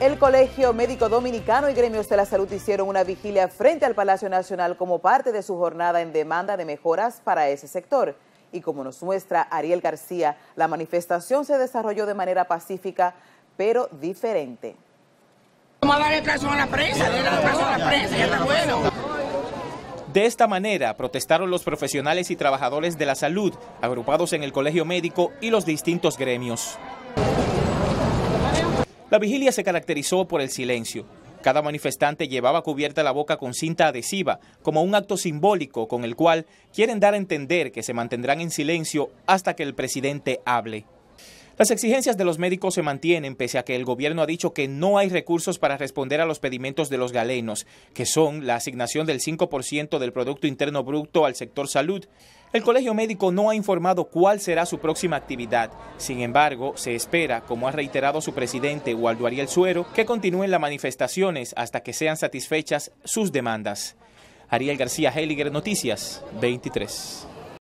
El Colegio Médico Dominicano y gremios de la salud hicieron una vigilia frente al Palacio Nacional como parte de su jornada en demanda de mejoras para ese sector. Y como nos muestra Ariel García, la manifestación se desarrolló de manera pacífica, pero diferente. la prensa, la prensa, ya está bueno. De esta manera protestaron los profesionales y trabajadores de la salud, agrupados en el Colegio Médico y los distintos gremios. La vigilia se caracterizó por el silencio. Cada manifestante llevaba cubierta la boca con cinta adhesiva, como un acto simbólico con el cual quieren dar a entender que se mantendrán en silencio hasta que el presidente hable. Las exigencias de los médicos se mantienen pese a que el gobierno ha dicho que no hay recursos para responder a los pedimentos de los galenos, que son la asignación del 5% del Producto Interno Bruto al sector salud, el Colegio Médico no ha informado cuál será su próxima actividad. Sin embargo, se espera, como ha reiterado su presidente Waldo Ariel Suero, que continúen las manifestaciones hasta que sean satisfechas sus demandas. Ariel García Heliger, Noticias 23.